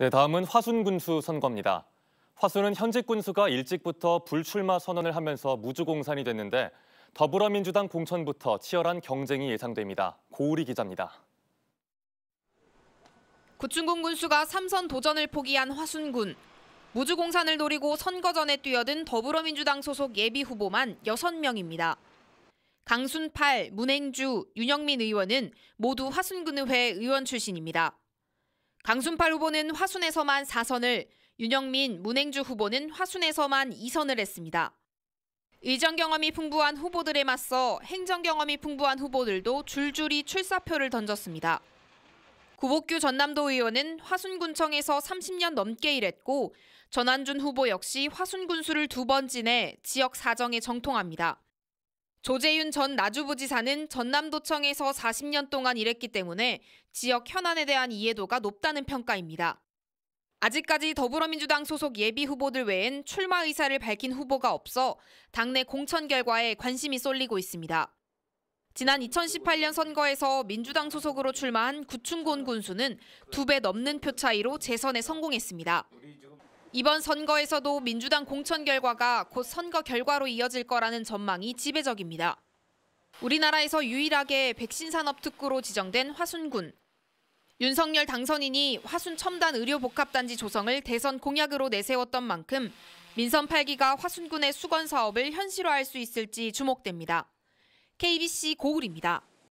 네, 다음은 화순 군수 선거입니다. 화순은 현직 군수가 일찍부터 불출마 선언을 하면서 무주공산이 됐는데 더불어민주당 공천부터 치열한 경쟁이 예상됩니다. 고우리 기자입니다. 구춘군 군수가 삼선 도전을 포기한 화순군. 무주공산을 노리고 선거 전에 뛰어든 더불어민주당 소속 예비 후보만 6명입니다. 강순팔, 문행주, 윤영민 의원은 모두 화순군의회 의원 출신입니다. 강순팔 후보는 화순에서만 4선을, 윤영민, 문행주 후보는 화순에서만 2선을 했습니다. 의정 경험이 풍부한 후보들에 맞서 행정 경험이 풍부한 후보들도 줄줄이 출사표를 던졌습니다. 구복규 전남도 의원은 화순군청에서 30년 넘게 일했고 전한준 후보 역시 화순군수를 두 번 지내 지역 사정에 정통합니다. 조재윤 전 나주부지사는 전남도청에서 40년 동안 일했기 때문에 지역 현안에 대한 이해도가 높다는 평가입니다. 아직까지 더불어민주당 소속 예비 후보들 외엔 출마 의사를 밝힌 후보가 없어 당내 공천 결과에 관심이 쏠리고 있습니다. 지난 2018년 선거에서 민주당 소속으로 출마한 구충곤 군수는 두 배 넘는 표 차이로 재선에 성공했습니다. 이번 선거에서도 민주당 공천 결과가 곧 선거 결과로 이어질 거라는 전망이 지배적입니다. 우리나라에서 유일하게 백신 산업 특구로 지정된 화순군. 윤석열 당선인이 화순 첨단 의료복합단지 조성을 대선 공약으로 내세웠던 만큼 민선 8기가 화순군의 수건 사업을 현실화할 수 있을지 주목됩니다. KBC 고울입니다.